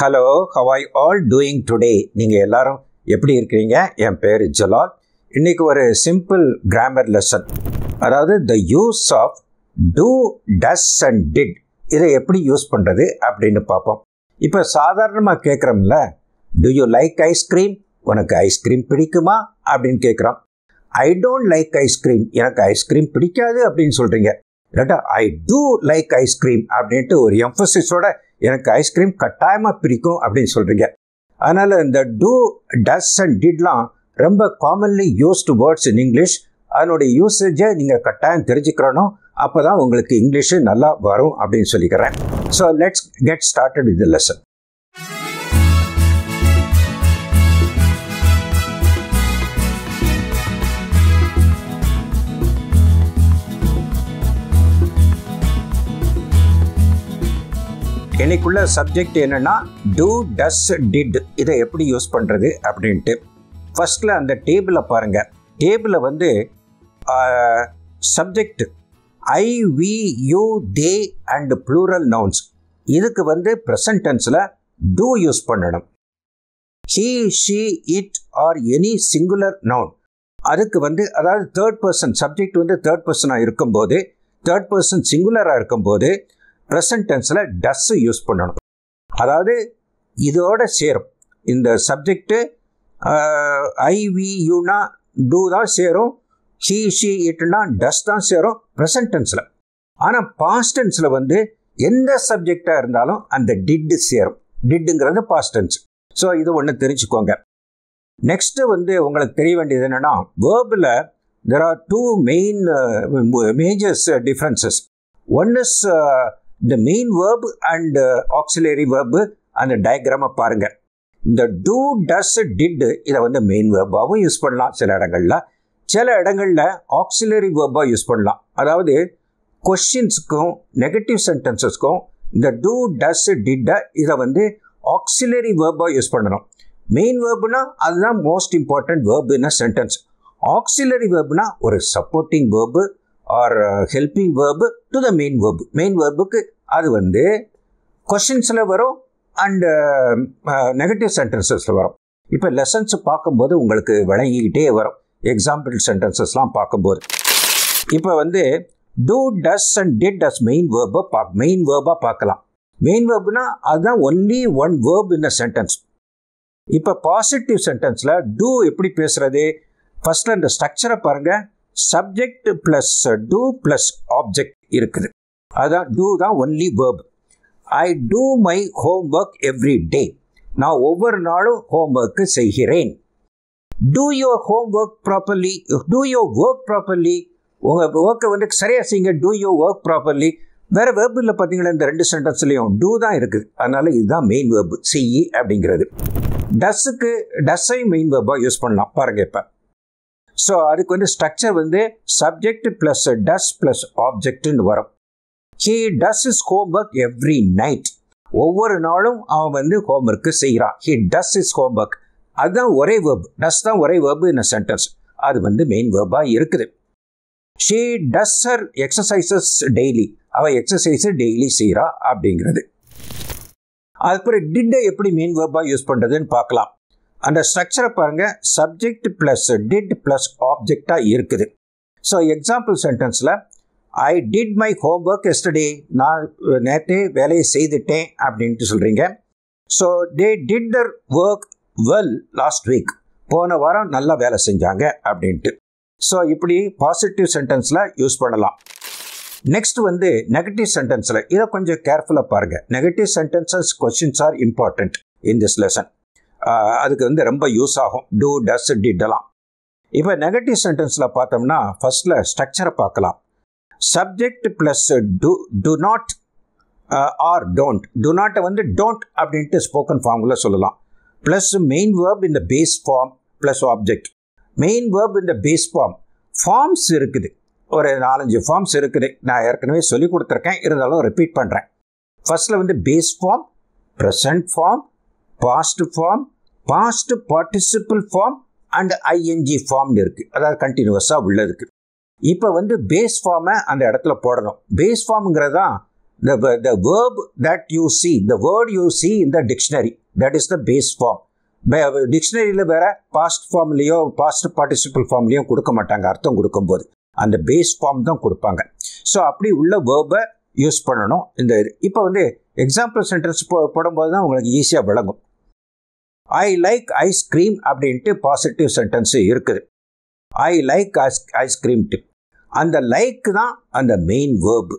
Hello how are all doing today நீங்கள் எல்லாரும் எப்படி இருக்கிறீங்க என் பேர் ஜலால் இன்றைக்கி ஒரு சிம்பிள் கிராமர் லெசன் அதாவது the use of do does and did இதை எப்படி யூஸ் பண்ணுறது அப்படின்னு பார்ப்போம் இப்போ சாதாரணமாக கேட்குறோம்ல டு யூ லைக் ஐஸ்கிரீம் உனக்கு ஐஸ்கிரீம் பிடிக்குமா அப்படின்னு கேட்குறோம் ஐ டோன்ட் லைக் ஐஸ்கிரீம் எனக்கு ஐஸ்கிரீம் பிடிக்காது அப்படின்னு சொல்கிறீங்க இல்லாட்டா ஐ டூ லைக் ஐஸ்கிரீம் அப்படின்ட்டு ஒரு எம்ஃபசிஸோட எனக்கு ஐஸ்கிரீம் கட்டாயமாக பிரிக்கும் அப்படின்னு சொல்கிறீங்க அதனால் இந்த டூ டஸ் அண்ட் டிட்லாம் ரொம்ப commonly used words in English அதனுடைய யூசேஜை நீங்கள் கட்டாயம் தெரிஞ்சுக்கிறனோ அப்போ தான் உங்களுக்கு இங்கிலீஷு நல்லா வரும் அப்படின்னு சொல்லிக்கிறேன் so let's get started with lesson இன்னைக்குள்ள சப்ஜெக்ட் என்னன்னா டூ டஸ் டிட் இதை எப்படி யூஸ் பண்ணுறது அப்படின்ட்டு ஃபஸ்ட்டில் அந்த டேபிளை பாருங்கள் டேபிளை வந்து subject I we you they and plural nouns இதுக்கு வந்து ப்ரெசன்ட் டூ யூஸ் பண்ணணும் he she it or any singular noun அதுக்கு வந்து அதாவது தேர்ட் பர்சன் சப்ஜெக்ட் வந்து தேர்ட் பர்சனாக இருக்கும்போது தேர்ட் பர்சன் சிங்குலராக இருக்கும்போது ப்ரெசன்ட் டென்ஸில் டஸ் யூஸ் பண்ணணும் அதாவது இதோட சேரும் இந்த சப்ஜெக்டு யூனா டூ தான் சேரும் ஹி ஷி இட்டுனா டஸ் தான் சேரும் ப்ரெசன்ட் டென்ஸில் ஆனால் பாஸ்ட் டென்ஸில் வந்து எந்த சப்ஜெக்டாக இருந்தாலும் அந்த டிட்டு சேரும் டிட்டுங்கிறது பாஸ்ட் டென்ஸ் ஸோ இது ஒன்று தெரிஞ்சுக்கோங்க நெக்ஸ்ட்டு வந்து உங்களுக்கு தெரிய வேண்டியது என்னென்னா வேர்பில் there are two main majors differences one is இந்த main verb and auxiliary verb அந்த டயக்ராமை பாருங்கள் இந்த டூ டஸ் டிட் இதை வந்து மெயின் வேர்பாகவும் யூஸ் பண்ணலாம் சில இடங்களில் சில இடங்களில் ஆக்சிலரி வேர்பாக யூஸ் பண்ணலாம் அதாவது கொஷின்ஸுக்கும் நெகட்டிவ் சென்டென்சஸ்க்கும் இந்த டூ டஸ் டிட்டை இதை வந்து ஆக்சிலரி வேர்பாக யூஸ் பண்ணணும் மெயின் வேர்புனா அதுதான் most important verb in sentence auxiliary வேர்புனா ஒரு supporting verb or helping verb to the main verb main வேர்புக்கு அது வந்து கொஷின்ஸில் வரும் அண்டு நெகட்டிவ் சென்டென்சஸில் வரும் இப்போ லெசன்ஸ் பார்க்கும்போது உங்களுக்கு விளங்கிக்கிட்டே வரும் எக்ஸாம்பிள் சென்டென்சஸ்லாம் பார்க்கும்போது இப்போ வந்து do does and did does main வேர்பை பார்க் மெயின் வேர்பாக பார்க்கலாம் மெயின் வேர்புனா அதுதான் only one verb in a sentence இப்போ பாசிட்டிவ் சென்டென்ஸில் டூ எப்படி பேசுகிறது ஃபஸ்ட்டில் இந்த ஸ்ட்ரக்சரை பாருங்கள் subject plus do plus object இருக்குது அதான் டூ தான் only verb I do my homework every day நான் ஒவ்வொரு நாளும் ஹோம் ஒர்க்கு செய்கிறேன் do your homework properly do your work properly உங்கள் ஒர்க்கை வந்து சரியாக செய்யுங்க டூ யோர் ஒர்க் ப்ராப்பர்லி வேறு வேர்பில் பார்த்தீங்கன்னா இந்த ரெண்டு சென்டென்ஸ்லேயும் டூ தான் இருக்குது அதனால் இதுதான் மெயின் வேர்பு செய்யி அப்படிங்கிறது டஸ்ஸுக்கு டஸ்ஸை மெயின் வேர்பாக யூஸ் பண்ணலாம் பாருங்கள் இப்போ ஸோ அதுக்கு வந்து ஸ்ட்ரக்சர் வந்து சப்ஜெக்ட் ப்ளஸ் டஸ் ப்ளஸ் ஆப்ஜெக்ட்னு வரும் he does his homework every night ஒவ்வொரு நாளும் அவன் வந்து ஹோம் ஒர்க்கு செய்கிறான் he does his homework அதுதான் ஒரே வேர்பு டஸ் தான் ஒரே வேர்பு இந்த சென்டென்ஸ் அது வந்து மெயின் வேர்பாக இருக்குது she does her exercises daily அவள் எக்ஸசைஸை டெய்லி செய்கிறா அப்படிங்கிறது அதுக்கப்புறம் டிட்டை எப்படி மெயின் வேர்பாக யூஸ் பண்ணுறதுன்னு பார்க்கலாம் அந்த ஸ்ட்ரக்சரை பாருங்கள் சப்ஜெக்ட் பிளஸ் டிட் ப்ளஸ் ஆப்ஜெக்டாக இருக்குது ஸோ எக்ஸாம்பிள் சென்டென்ஸில் I did my homework yesterday நான் நேற்று வேலையை செய்துட்டேன் அப்படின்ட்டு சொல்கிறீங்க so they did their work well last week போன வாரம் நல்லா வேலை செஞ்சாங்க அப்படின்ட்டு ஸோ இப்படி பாசிட்டிவ் சென்டென்ஸில் யூஸ் பண்ணலாம் நெக்ஸ்ட் வந்து நெகட்டிவ் சென்டென்ஸில் இதை கொஞ்சம் கேர்ஃபுல்லாக பாருங்கள் negative sentences questions are important in this lesson அதுக்கு வந்து ரொம்ப யூஸ் ஆகும் டூ டஸ் டிடலாம் இப்போ நெகட்டிவ் சென்டென்ஸில் பார்த்தோம்னா ஃபஸ்ட்டில் ஸ்ட்ரக்சரை பார்க்கலாம் subject plus do do not or don't do நாட்டை வந்து டோன்ட் அப்படின்ட்டு ஸ்போக்கன் ஃபார்மில் சொல்லலாம் ப்ளஸ் மெயின் வேர்ப் இந்த base form plus object main verb இந்த பேஸ் ஃபார்ம் ஃபார்ம்ஸ் இருக்குது ஒரு நாலஞ்சு ஃபார்ம்ஸ் இருக்குது நான் ஏற்கனவே சொல்லி கொடுத்துருக்கேன் இருந்தாலும் ரிப்பீட் பண்ணுறேன் ஃபர்ஸ்டில் வந்து base form present form past form past participle form and ING ஃபார்ம்னு இருக்குது அதாவது கண்டினியூஸாக உள்ளதுக்கு இப்போ வந்து பேஸ் ஃபார்மை அந்த இடத்துல போடணும் பேஸ் ஃபார்ம்ங்கிறது தான் the the verb that you see the word you see in the dictionary that is the base form டிக்ஷனரியில் வேற பாஸ்ட் ஃபார்ம்லேயோ பாஸ்ட் பார்ட்டிசிபிள் ஃபார்ம்லேயோ கொடுக்க மாட்டாங்க அர்த்தம் கொடுக்கும்போது அந்த பேஸ் ஃபார்ம் தான் கொடுப்பாங்க ஸோ அப்படி உள்ள வேர்பை யூஸ் பண்ணணும் இந்த இப்போ வந்து எக்ஸாம்பிள் சென்டென்ஸ் போ போடும்போது தான் உங்களுக்கு ஈஸியாக விளங்கும் ஐ லைக் ஐஸ்கிரீம் அப்படின்ட்டு பாசிட்டிவ் சென்டென்ஸு இருக்குது ஐ லைக் ஐஸ் ஐஸ்கிரீம்ட்டு அந்த லைக் தான் அந்த மெயின் வேர்பு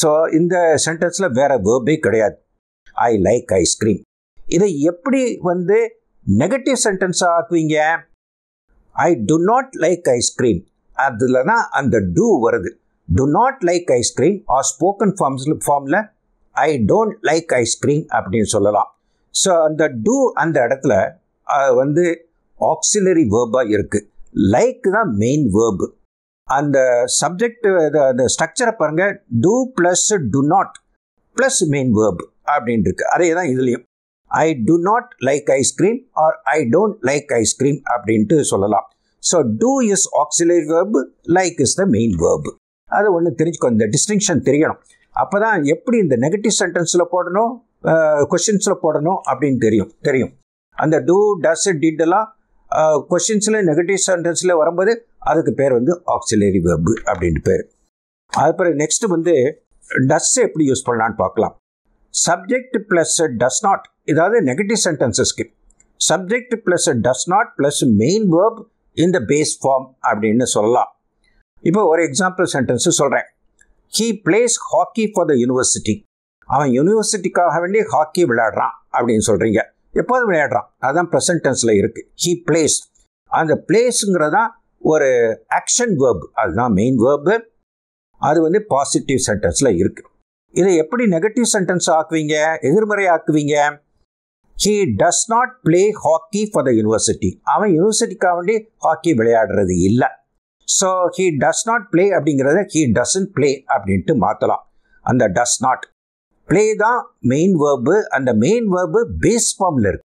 ஸோ இந்த சென்டென்ஸில் வேறு வேர்பே கிடையாது ஐ லைக் ஐஸ்கிரீம் இதை எப்படி வந்து நெகட்டிவ் சென்டென்ஸாக ஆக்குவீங்க I do not like ice cream அதில் தான் அந்த டூ வருது do not like ice cream or spoken ஃபார்ம்ஸில் ஃபார்மில் ஐ டோன்ட் லைக் ஐஸ்கிரீம் அப்படின்னு சொல்லலாம் ஸோ அந்த டூ அந்த இடத்துல வந்து ஆக்சிலரி வேர்பாக இருக்குது லைக் தான் மெயின் வேர்பு அந்த சப்ஜெக்ட் அந்த ஸ்ட்ரக்சரை பாருங்கள் do plus do not plus main verb அப்படின்னு இருக்கு அதே தான் இதுலேயும் I do not like ice cream or I don't like ice cream அப்படின்ட்டு சொல்லலாம் so do is auxiliary verb like is the main verb அதை ஒன்று தெரிஞ்சுக்கோ இந்த டிஸ்டிங்ஷன் தெரியணும் அப்போ தான் எப்படி இந்த நெகட்டிவ் சென்டென்ஸில் போடணும் கொஷின்ஸில் போடணும் அப்படின்னு தெரியும் தெரியும் அந்த டூ டஸ் டிட் கொஷின்ஸில் நெகட்டிவ் சென்டென்ஸில் வரும்போது அதுக்கு பேர் வந்து ஆக்சிலரி வெப் அப்படின்ட்டு பேர் அது பிறகு நெக்ஸ்ட் வந்து டஸ் எப்படி யூஸ் பண்ணலான்னு பார்க்கலாம் சப்ஜெக்ட் ப்ளஸ் டஸ் நாட் இதாவது நெகட்டிவ் சென்டென்சஸ்க்கு subject plus does not plus main verb இந்த பேஸ் ஃபார்ம் அப்படின்னு சொல்லலாம் இப்போ ஒரு எக்ஸாம்பிள் சென்டென்ஸு சொல்கிறேன் he plays hockey for the university அவன் யூனிவர்சிட்டிக்காக வேண்டி ஹாக்கி விளையாடுறான் அப்படின்னு சொல்கிறீங்க எப்போது விளையாடுறான் அதுதான் ப்ரெசன்ட் டென்ஸில் இருக்குது ஹீ பிளேஸ் அந்த பிளேஸுங்கிறது தான் ஒரு ஆக்ஷன் வேர்பு அதுதான் மெயின் வேர்பு அது வந்து பாசிட்டிவ் சென்டென்ஸில் இருக்குது இதை எப்படி நெகட்டிவ் சென்டென்ஸ் ஆக்குவீங்க எதிர்மறை ஆக்குவீங்க he does not play hockey for the university அவன் யூனிவர்சிட்டிக்காக வேண்டி ஹாக்கி விளையாடுறது இல்லை so he does not play அப்படிங்கிறத ஹீ டசன் பிளே அப்படின்ட்டு மாற்றலாம் அந்த டஸ் நாட் ப்ளே தான் மெயின் வேர்பு அந்த மெயின் வேர்பு பேஸ் ஃபார்மில் இருக்கு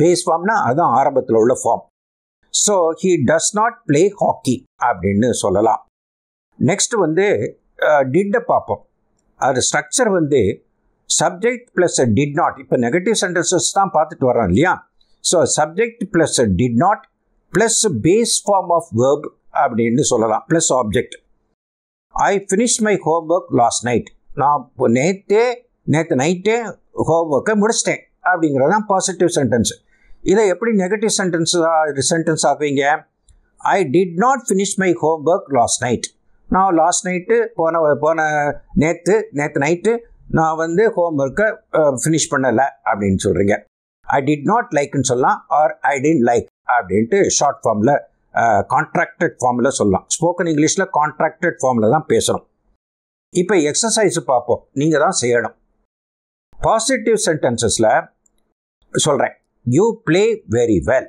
பேஸ் ஃபார்ம்னா அதுதான் ஆரம்பத்தில் உள்ள form so he does not play hockey அப்படின்னு சொல்லலாம் நெக்ஸ்ட் வந்து டிட்டை பார்ப்போம் அது ஸ்ட்ரக்சர் வந்து சப்ஜெக்ட் ப்ளஸ் டிட் நாட் இப்போ நெகட்டிவ் சென்டென்சஸ் தான் பார்த்துட்டு வரோம் இல்லையா so subject plus did not plus base form of verb அப்படின்னு சொல்லலாம் plus object I finish my homework last night நான் நேற்றே நேற்று நைட்டே ஹோம் ஒர்க்கை முடிச்சிட்டேன் அப்படிங்கிறது தான் பாசிட்டிவ் சென்டென்ஸ் இதை எப்படி நெகட்டிவ் சென்டென்ஸாக சென்டென்ஸ் ஆக்குவீங்க I did not finish my homework last night நான் லாஸ்ட் நைட்டு போன போன நேற்று நேற்று நைட்டு நான் வந்து ஹோம் ஒர்க்கை ஃபினிஷ் பண்ணலை அப்படின்னு சொல்கிறீங்க ஐ டிட் நாட் லைக்னு சொல்லலாம் ஆர் ஐ டென்ட் லைக் அப்படின்ட்டு ஷார்ட் ஃபார்மில் கான்ட்ராக்டட் ஃபார்மில் சொல்லலாம் ஸ்போக்கன் இங்கிலீஷில் கான்ட்ராக்டட் ஃபார்மில் தான் பேசுகிறோம் இப்போ எக்ஸசைஸ் பார்ப்போம் நீங்கள் தான் செய்யணும் பாசிட்டிவ் சென்டென்சஸில் சொல்கிறேன் you play very well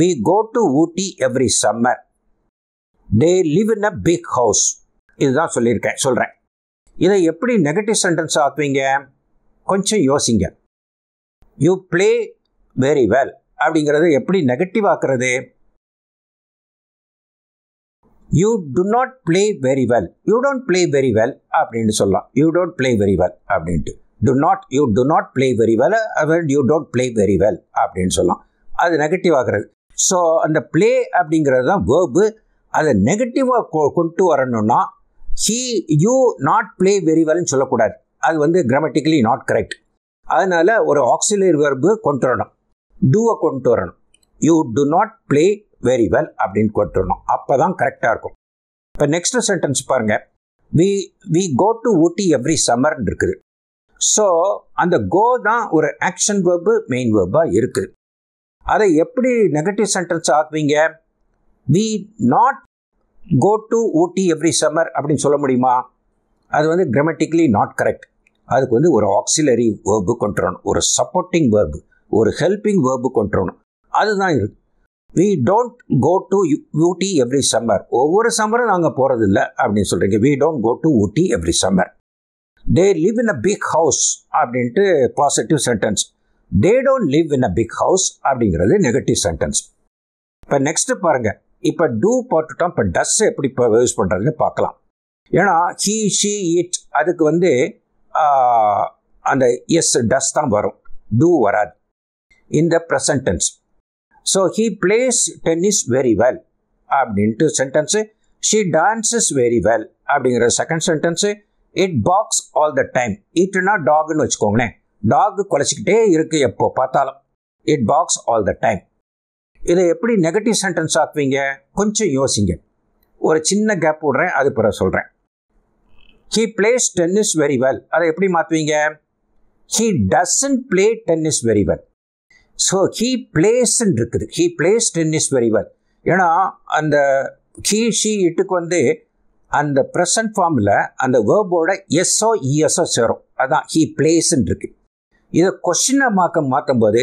we go to Ooty every summer they live in a big house இதுதான் சொல்லியிருக்கேன் சொல்கிறேன் இதை எப்படி நெகட்டிவ் சென்டென்ஸ் ஆக்குவீங்க கொஞ்சம் யோசிங்க யூ பிளே வெரி வெல் அப்படிங்கிறது எப்படி நெகட்டிவ் ஆக்குறது you do not play very well you don't play very well அப்படின்னு சொல்லலாம் you don't play very well அப்படின்ட்டு do not you do not play very well you don't play very well அப்படின்னு சொல்லலாம் அது negative ஆகிறது so அந்த play அப்படிங்கிறது தான் வேர்பு அதை நெகட்டிவாக கொண்டு வரணும்னா he you not play very வெல்னு சொல்லக்கூடாது அது வந்து கிராமட்டிக்கலி நாட் கரெக்ட் அதனால் ஒரு ஆக்சிலரி வெர்பு கொண்டு வரணும் டூவை கொண்டு வரணும் you do not play very well அப்படின்னு கொட்டுறணும் அப்போ தான் கரெக்டாக இருக்கும் இப்போ நெக்ஸ்ட் சென்டென்ஸ் பாருங்கள் we we go to Ooty every சம்மர்ன்னு இருக்குது ஸோ அந்த கோ தான் ஒரு ஆக்ஷன் வேர்பு மெயின் வேர்பாக இருக்குது அதை எப்படி நெகட்டிவ் சென்டென்ஸ் ஆக்குவீங்க we not go to Ooty every summer அப்படின்னு சொல்ல முடியுமா அது வந்து கிராமட்டிக்கலி நாட் கரெக்ட் அதுக்கு வந்து ஒரு ஆக்சிலரி வேர்பு கொண்டு வரணும் ஒரு சப்போர்ட்டிங் வேர்பு ஒரு ஹெல்பிங் வேர்பு கொண்டு வரணும் அதுதான் இருக்கு we don't go to Ooty every summer ஒவ்வொரு சம்மரும் நாங்கள் போகிறதில்ல அப்படின்னு சொல்கிறீங்க we don't go to Ooty every summer they live in a big house அப்படின்ட்டு positive sentence they don't live in a big house அப்படிங்கிறது நெகட்டிவ் சென்டென்ஸ் இப்போ நெக்ஸ்ட்டு பாருங்கள் இப்போ டூ போட்டுட்டோம் இப்போ டஸ் எப்படி இப்போ யூஸ் பண்ணுறதுன்னு பார்க்கலாம் ஏன்னா ஹீ ஷி இட் அதுக்கு வந்து அந்த எஸ் டஸ் தான் வரும் டூ வராது இந்த present tense so he plays tennis very well அப்படின்ட்டு sentence she dances very well அப்படிங்கிற second sentence it barks all the time இட்னா டாக்னு வச்சுக்கோங்களேன் டாக் குலைச்சிக்கிட்டே இருக்குது எப்போ பார்த்தாலும் it barks all the time இதை எப்படி நெகட்டிவ் சென்டென்ஸ் ஆக்குவீங்க கொஞ்சம் யோசிங்க ஒரு சின்ன கேப் விடுறேன் அது பிறகு சொல்கிறேன் he plays tennis very well அதை எப்படி மாற்றுவீங்க he doesn't play tennis very well so he பிளேஸ்ன்னு இருக்குது he in tennis very well ஏன்னா அந்த ஹீ ஷீ இட்டுக்கு வந்து அந்த ப்ரெசன்ட் ஃபார்மில் அந்த வேர்போட எஸ்ஓ இஎஸ்ஓ சேரும் அதான் ஹீ பிளேஸ்ன்னு இருக்கு இதை கொஷினை மாக்க மாற்றும் போது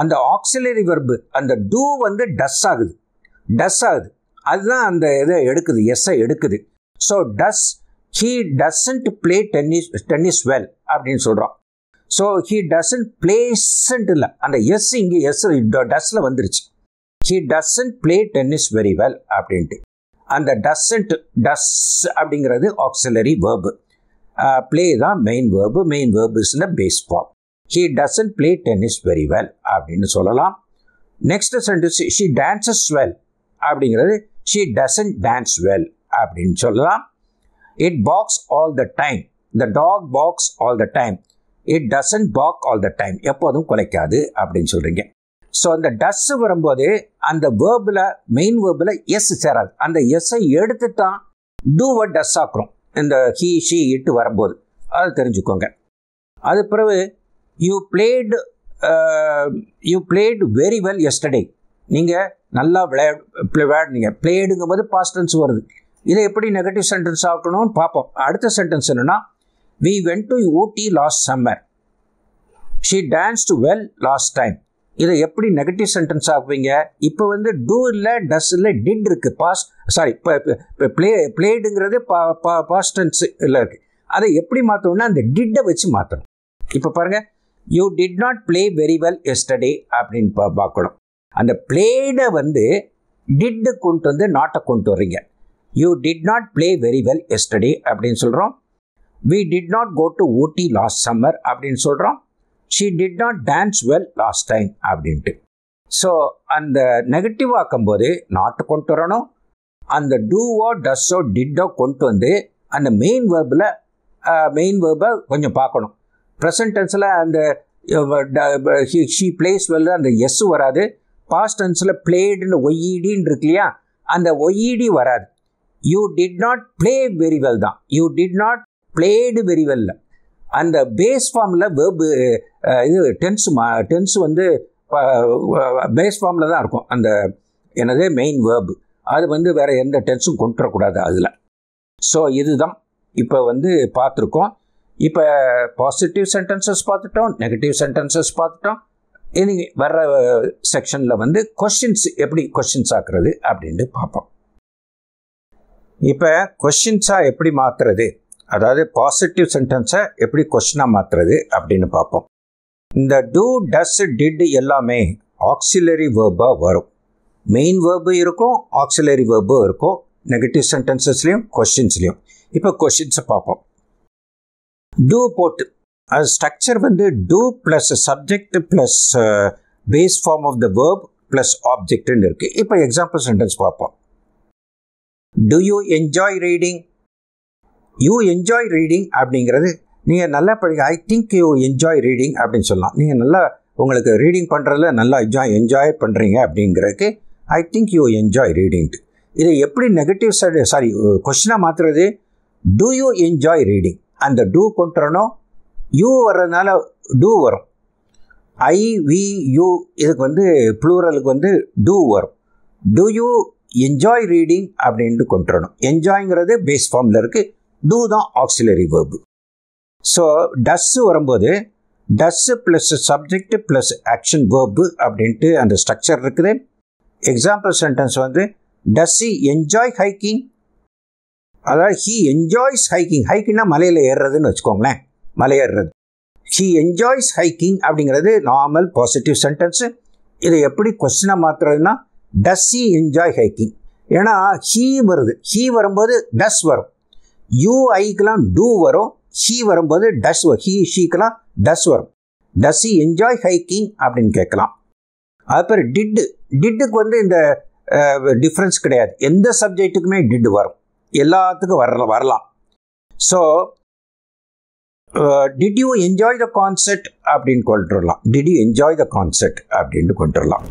அந்த ஆக்சிலரி வெர்பு அந்த டூ வந்து டஸ் ஆகுது டஸ் ஆகுது அதுதான் அந்த இதை எடுக்குது எஸ்ஸை எடுக்குது so does he doesn't play tennis tennis well அப்படின்னு சொல்கிறோம் ஸோ ஹீ டசன்ட் பிளேஸ்ன்ட் இல்லை அந்த எஸ் இங்கே எஸ் டஸ்ல வந்துருச்சு he doesn't play tennis very well அப்படின்ட்டு அந்த டசன்ட் டஸ் அப்படிங்கிறது ஆக்சிலரி வேர்பு பிளே தான் main verb main verb is base form he doesn't play tennis very well அப்படின்னு சொல்லலாம் next sentence she dances well அப்படிங்கிறது ஷீ டசன்ட் டான்ஸ் வெல் அப்படின்னு சொல்லலாம் it barks all the time the dog barks all the time it doesn't bark all the time எப்போதும் குலைக்காது அப்படின்னு சொல்கிறீங்க so அந்த டஸ்ஸு வரும்போது அந்த வேர்பில் மெயின் வேர்பில் எஸ் சேராது அந்த எஸ்ஸை எடுத்து தான் டூ டூவை டஸ் ஆக்குறோம் இந்த ஹீ ஷீ இட்டு வரும்போது அது தெரிஞ்சுக்கோங்க அது பிறகு you played you played very well yesterday நீங்கள் நல்லா விளையாடு விளையாடுனீங்க பிளேடுங்கும் போது பாஸ்டன்ஸ் வருது இதை எப்படி நெகட்டிவ் சென்டென்ஸ் ஆக்கணும்னு பார்ப்போம் அடுத்த சென்டென்ஸ் என்னென்னா we went to Ooty last summer she danced well last time இதை எப்படி நெகட்டிவ் சென்டென்ஸ் ஆக்குவீங்க இப்போ வந்து டூ இல்லை டஸ் இல்லை டிட் இருக்குது பாஸ் சாரி இப்போ இப்போ ப்ளே பிளேடுங்கிறது பா பா பாஸ்ட் டென்ஸ் இல்லை இருக்குது அதை எப்படி மாற்றணும்னா அந்த டிட்டை வச்சு மாற்றணும் இப்போ பாருங்கள் you did not play very well yesterday அப்படின்னு பா பார்க்கணும் அந்த பிளேடை வந்து டிட்டு கொண்டு வந்து நாட்டை கொண்டு வர்றீங்க you did not play very well yesterday அப்படின்னு சொல்கிறோம் we did not go to Ooty last summer அப்படின்னு சொல்கிறோம் she did not dance well last time அப்படின்ட்டு ஸோ அந்த நெகட்டிவ் ஆக்கும்போது போது நாட்டு கொண்டு வரணும் அந்த டூவோ டஸ்ஸோ டிட்டோ கொண்டு வந்து அந்த மெயின் வேர்பில் மெயின் வேர்பை கொஞ்சம் பார்க்கணும் ப்ரெசன்ட் டென்ஸில் அந்த ஷி பிளேஸ் வெல் அந்த எஸ் வராது பாஸ்ட் டென்ஸில் பிளேடுன்னு ஒய்இடின்னு இருக்கு இல்லையா அந்த ஒய்இடி e வராது you did not play very well தான் you did not played very வெல்ல அந்த பேஸ் ஃபார்மில் வேர்பு இது டென்ஸ் மா டென்ஸ் வந்து பேஸ் ஃபார்மில் தான் இருக்கும் அந்த எனது மெயின் வேர்பு அது வந்து வேறு எந்த டென்ஸும் கொண்டு வரக்கூடாது அதில் ஸோ இதுதான் இப்போ வந்து பார்த்துருக்கோம் இப்போ பாசிட்டிவ் சென்டென்சஸ் பார்த்துட்டோம் நெகட்டிவ் சென்டென்சஸ் பார்த்துட்டோம் இனி வர்ற செக்ஷனில் வந்து கொஷின்ஸ் எப்படி கொஷின்ஸ் ஆக்குறது அப்படின்ட்டு பார்ப்போம் இப்போ கொஷின்ஸாக எப்படி மாற்றுறது அதாவது பாசிட்டிவ் சென்டென்ஸை எப்படி கொஸ்டினாக மாற்றுறது அப்படின்னு பார்ப்போம் இந்த டூ டஸ் டிட் எல்லாமே ஆக்சிலரி வேர்பாக வரும் மெயின் வேர்பு இருக்கும் ஆக்சிலரி வேர்பு இருக்கும் நெகட்டிவ் சென்டென்சஸ்லேயும் கொஷின்ஸ்லேயும் இப்போ கொஷின்ஸை பார்ப்போம் டூ போட்டு அது ஸ்ட்ரக்சர் வந்து do plus subject plus base form of the verb plus ஆப்ஜெக்ட்னு இருக்குது இப்போ எக்ஸாம்பிள் சென்டென்ஸ் பார்ப்போம் do you enjoy reading you enjoy reading அப்படிங்கிறது நீங்கள் நல்லா படிக்க I think you enjoy reading அப்படின்னு சொல்லலாம் நீங்கள் நல்லா உங்களுக்கு ரீடிங் பண்ணுறதுல நல்லா என்ஜாய் என்ஜாய் பண்ணுறீங்க அப்படிங்கிறதுக்கு I think you enjoy reading இதை எப்படி நெகட்டிவ் சைடு சாரி கொஸ்டினாக மாற்றுறது டூ யூ என்ஜாய் ரீடிங் அந்த டூ கொண்டுறணும் யூ வர்றதுனால டூ வரும் ஐ வி யூ இதுக்கு வந்து ப்ளூரலுக்கு வந்து டூ வரும் டூ யூ என்ஜாய் ரீடிங் அப்படின்ட்டு கொண்டுறணும் என்ஜாய்ங்கிறது பேஸ் ஃபார்மில் இருக்குது டூ தான் ஆக்சிலரி வேர்பு ஸோ டஸ்ஸு வரும்போது does plus subject plus action verb அப்படின்ட்டு அந்த ஸ்ட்ரக்சர் இருக்குது எக்ஸாம்பிள் சென்டென்ஸ் வந்து டஸ் என்ஜாய் ஹைக்கிங் அதாவது ஹீ என்ஜாய்ஸ் ஹைக்கிங் ஹைக்கிங்னா மலையில் ஏறுறதுன்னு வச்சுக்கோங்களேன் மலை ஏறுறது ஹீ என்ஜாய்ஸ் ஹைக்கிங் அப்படிங்கிறது நார்மல் பாசிட்டிவ் சென்டென்ஸு இதை எப்படி கொஸ்டினை மாற்றுறதுன்னா டஸ் ஹி என்ஜாய் ஹைக்கிங் ஏன்னா ஹீ வருது ஹீ வரும்போது டஸ் வரும் யூஐக்கெலாம் டூ வரும் ஹி வரும்போது டஸ் ஹீ ஷீக்கெல்லாம் டஸ் வரும் டஸ் ஹி என்ஜாய் ஹைக்கிங் அப்படின்னு கேட்கலாம் அது பேர் டிட்டு டிட்டுக்கு வந்து இந்த டிஃப்ரென்ஸ் கிடையாது எந்த சப்ஜெக்ட்டுக்குமே டிட்டு வரும் எல்லாத்துக்கும் வர வரலாம் so did you enjoy the concert அப்படின்னு கொண்டு வரலாம் did you enjoy the concert அப்படின்னு கொண்டு வரலாம்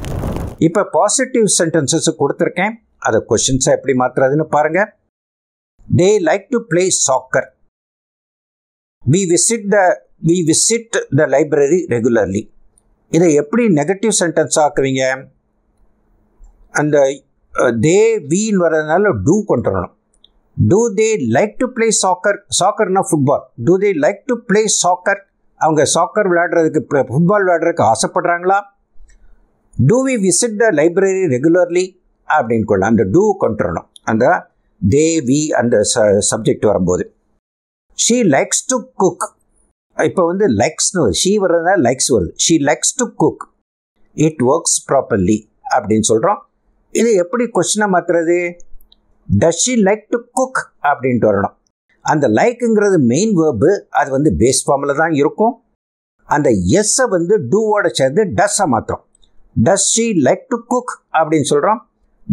இப்போ பாசிட்டிவ் சென்டென்சஸ் கொடுத்துருக்கேன் அதை கொஷின்ஸை எப்படி மாற்றுறதுன்னு பாருங்கள் they like to play soccer. We visit the we visit the library regularly. இதை எப்படி நெகட்டிவ் சென்டென்ஸ் ஆக்குவீங்க அந்த தே வீன் வர்றதுனால டூ கொண்டு வரணும் do they like to play soccer சாக்கர்னா football do they like to play soccer அவங்க சாக்கர் விளையாடுறதுக்கு ஃபுட்பால் விளையாடுறதுக்கு ஆசைப்படுறாங்களா do we visit the library regularly அப்படின்னு கொள்ளலாம் அந்த டூ கொண்டுறணும் அந்த தே வி அந்த ச சப்ஜெக்ட் வரும்போது ஷீ லைக்ஸ் டு குக் இப்போ வந்து லைக்ஸ்னு வருது ஷீ வர்றதுனால லைக்ஸ் வருது she likes to cook it works properly அப்படின்னு சொல்கிறோம் இது எப்படி கொஸ்டினை மாற்றுறது does she like to cook அப்படின்ட்டு வரணும் அந்த லைக்குங்கிறது மெயின் வேர்பு அது வந்து பேஸ் ஃபார்மில் தான் இருக்கும் அந்த எஸ்ஸை வந்து டூவோட சேர்ந்து டஸ்ஸை மாற்றுறோம் does she like to cook அப்படின்னு சொல்கிறோம்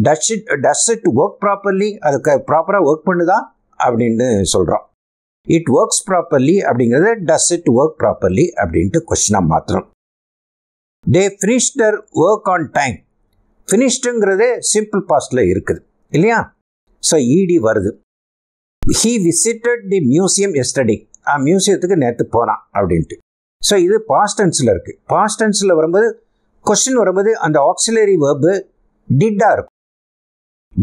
does it does it work properly அது ப்ராப்பராக ஒர்க் பண்ணுதா அப்படின்னு சொல்கிறோம் இட் ஒர்க்ஸ் ப்ராப்பர்லி அப்படிங்கிறது டஸ் இட் ஒர்க் ப்ராப்பர்லி அப்படின்ட்டு கொஸ்டினாக மாற்றணும் they finished work on time ஃபினிஷ்டுங்கிறதே சிம்பிள் பாஸ்டில் இருக்குது இல்லையா ஸோ இடி e வருது he visited the museum yesterday ஆ மியூசியத்துக்கு நேற்று போனான் அப்படின்ட்டு ஸோ இது பாஸ்டன்ஸில் இருக்குது பாஸ்டன்ஸில் வரும்போது கொஸ்டின் வரும்போது அந்த ஆக்சிலரி வேர்பு டிட்டாக இருக்கும்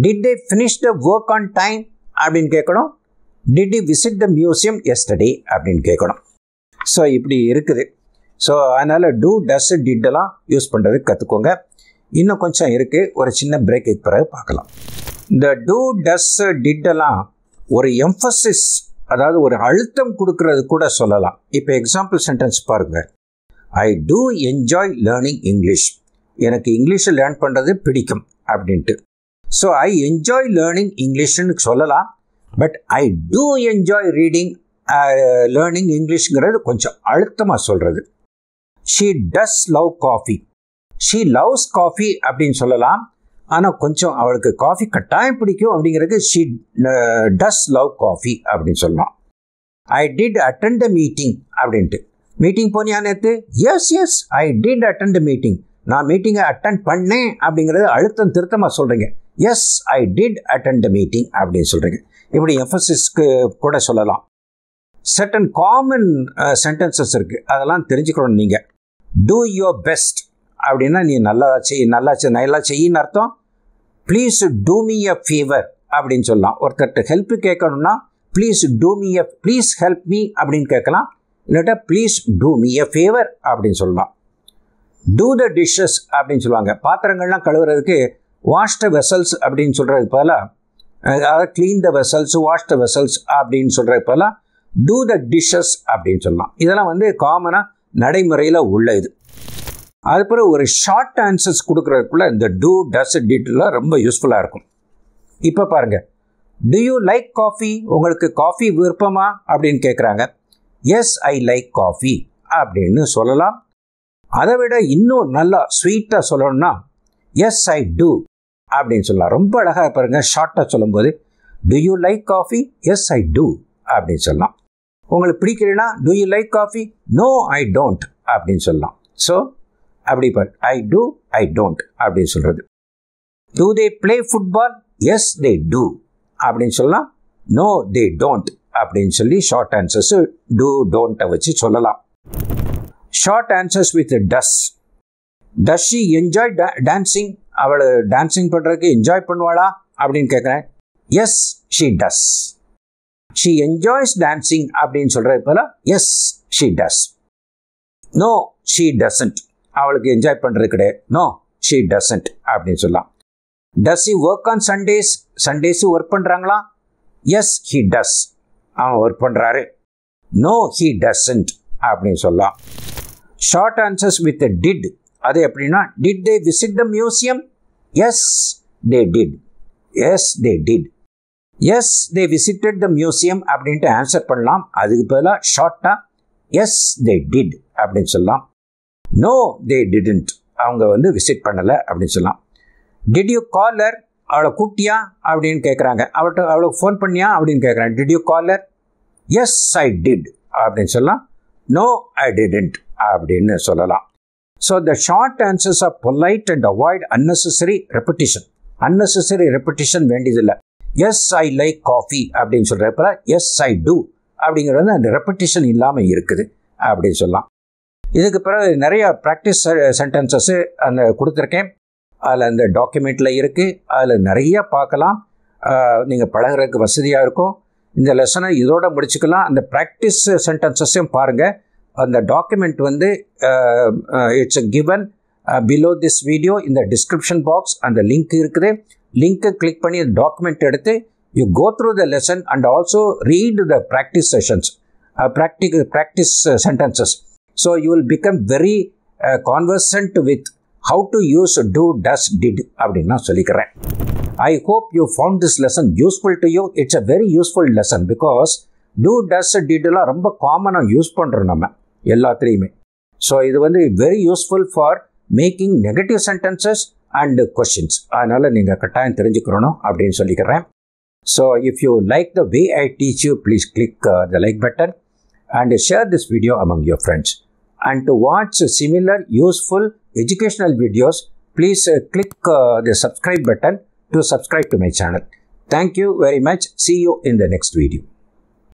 did I finish the work on time அப்படின்னு கேட்கணும் did I visit the museum yesterday அப்படின்னு கேட்கணும் ஸோ இப்படி இருக்குது ஸோ அதனால் டூ டஸ் டிட்டெல்லாம் யூஸ் பண்ணுறது கற்றுக்கோங்க இன்னும் கொஞ்சம் இருக்குது ஒரு சின்ன பிரேக் பிறகு பார்க்கலாம் இந்த டூ டஸ் டிட்டெல்லாம் ஒரு எம்ஃபசிஸ் அதாவது ஒரு அழுத்தம் கொடுக்கறது கூட சொல்லலாம் இப்போ எக்ஸாம்பிள் சென்டென்ஸ் பாருங்கள் I do enjoy learning English எனக்கு இங்கிலீஷை லேர்ன் பண்ணுறது பிடிக்கும் அப்படின்ட்டு ஸோ ஐ என்ஜாய் லேர்னிங் இங்கிலீஷ்னு சொல்லலாம் but I do enjoy reading learning இங்கிலீஷ்ங்கிறது கொஞ்சம் அழுத்தமாக சொல்கிறது she does love coffee she loves coffee அப்படின்னு சொல்லலாம் ஆனால் கொஞ்சம் அவளுக்கு காஃபி கட்டாயம் பிடிக்கும் அப்படிங்கிறது ஷீ டஸ் லவ் காஃபி அப்படின்னு சொல்லலாம் I did attend the meeting அப்படின்ட்டு மீட்டிங் போனியா நேற்று yes yes I did attend the meeting நான் மீட்டிங்கை அட்டன் பண்ணேன் அப்படிங்கிறது அழுத்தம் திருத்தமாக சொல்கிறீங்க yes I did attend the meeting அப்படின்னு சொல்கிறீங்க இப்படி எஃப்எஸ்எஸ்க்கு கூட சொல்லலாம் சர்டன் காமன் சென்டென்சஸ் இருக்குது அதெல்லாம் தெரிஞ்சுக்கணும் நீங்கள் டூ யுவர் பெஸ்ட் அப்படின்னா நீ நல்லா செய் நல்லா செய் நல்லா செய்யின்னு அர்த்தம் please do me a favour அப்படின்னு சொல்லலாம் ஒருத்தர்கிட்ட ஹெல்ப் கேட்கணும்னா please do me a please help me அப்படின்னு கேட்கலாம் இல்லாட்டா please do me a favour அப்படின்னு சொல்லலாம் டூ த டிஷ்ஷஸ் அப்படின்னு சொல்லுவாங்க பாத்திரங்கள்லாம் கழுவுறதுக்கு வாஷ்ட வெசல்ஸ் அப்படின்னு சொல்கிறது போல அதாவது clean the vessels wash the vessels அப்படின்னு சொல்கிறது போல டூ த டிஷ்ஷஸ் அப்படின்னு சொல்லலாம் இதெல்லாம் வந்து காமனாக நடைமுறையில் உள்ள இது அதுக்கப்புறம் ஒரு ஷார்ட் ஆன்சர்ஸ் கொடுக்குறதுக்குள்ளே இந்த டூ டஸ் டீட்டெயிலாக ரொம்ப யூஸ்ஃபுல்லாக இருக்கும் இப்போ பாருங்கள் டு யூ லைக் காஃபி உங்களுக்கு காஃபி விருப்பமா அப்படின்னு கேட்குறாங்க எஸ் ஐ லைக் காஃபி அப்படின்னு சொல்லலாம் அதை விட இன்னும் நல்லா ஸ்வீட்டாக சொல்லணும்னா எஸ் ஐ டூ அப்படின்னு சொல்லலாம் ரொம்ப அழகாக பாருங்க ஷார்ட்டாக சொல்லும்போது do you like coffee yes I do அப்படின்னு சொல்லலாம் உங்களுக்கு பிடிக்கலனா do you like coffee no I don't அப்படின்னு சொல்லலாம் ஸோ அப்படி but I do I don't அப்படின்னு சொல்கிறது do they play football yes they do அப்படின்னு சொல்லலாம் நோ தே டோன்ட் அப்படின்னு சொல்லி ஷார்ட் ஆன்சர்ஸு டூ டோன்ட்டை வச்சு சொல்லலாம் short answers with does does she enjoy dancing அவள் டான்ஸிங் பண்ணுறதுக்கு என்ஜாய் பண்ணுவாளா அப்படின்னு கேட்குறேன் yes she does she enjoys dancing அப்படின்னு சொல்கிறது போல yes she does no she doesn't அவளுக்கு என்ஜாய் பண்ணுறது கிடையாது நோ ஷீ டசன்ட் அப்படின்னு சொல்லலாம் does he work on Sundays Sundays work பண்ணுறாங்களா எஸ் ஹி டஸ் அவன் ஒர்க் பண்ணுறாரு நோ ஹி டசன்ட் அப்படின்னு சொல்லலாம் ஷார்ட் ஆன்சர்ஸ் வித் டிட் அது எப்படின்னா did they visit the museum yes they did yes they did yes they visited the museum அப்படின்ட்டு answer பண்ணலாம் அதுக்கு பதிலாக ஷார்ட்டாக எஸ் தே டிட் அப்படின்னு சொல்லலாம் நோ தே டிடன்ட் அவங்க வந்து விசிட் பண்ணலை அப்படின்னு சொல்லலாம் டிட் யூ காலர் அவளை கூட்டியா அப்படின்னு கேட்குறாங்க அவள்கிட்ட அவளுக்கு ஃபோன் பண்ணியா அப்படின்னு கேட்குறாங்க did you call yes I did அப்படின்னு சொல்லலாம் நோ ஐ டிடன்ட் அப்படின்னு சொல்லலாம் so the short answers are polite and avoid unnecessary repetition Unnecessary repetition வேண்டியதில்லை எஸ் ஐ லைக் காஃபி அப்படின்னு சொல்கிறப்ப எஸ் ஐ டூ அப்படிங்கிறது அந்த ரெப்படிஷன் இல்லாமல் இருக்குது அப்படின்னு சொல்லலாம் இதுக்கு பிறகு நிறையா ப்ராக்டிஸ் சென்டென்சஸ்ஸு அந்த கொடுத்துருக்கேன் அதில் அந்த டாக்குமெண்ட்டில் இருக்குது அதில் நிறையா பார்க்கலாம் நீங்கள் பழகிறதுக்கு வசதியாக இருக்கும் இந்த லெசனை இதோடு முடிச்சுக்கலாம் அந்த ப்ராக்டிஸ் சென்டென்சஸையும் பாருங்கள் அந்த டாக்குமெண்ட் வந்து it's given below this video இந்த டிஸ்கிரிப்ஷன் பாக்ஸ் அந்த லிங்க் இருக்குது லிங்க்கை கிளிக் பண்ணி டாக்குமெண்ட் எடுத்து you go through the lesson and also read the practice sessions practice practice sentences so you will become very conversant with how to use do does did அப்படின்னு நான் சொல்லிக்கிறேன் I hope you found this lesson useful to you it's a very useful lesson because do does டிட்லாம் ரொம்ப காமனாக use பண்ணுறோம் நம்ம எல்லாத்துலேயுமே so இது வந்து very useful for making negative sentences and questions அதனால் நீங்கள் கட்டாயம் தெரிஞ்சுக்கிறணும் அப்படின்னு சொல்லிக்கிறேன் so if you like the way I teach you please click the like button and share this video among your friends and to watch similar useful educational videos please click the subscribe button to subscribe to my channel thank you very much see you in the next video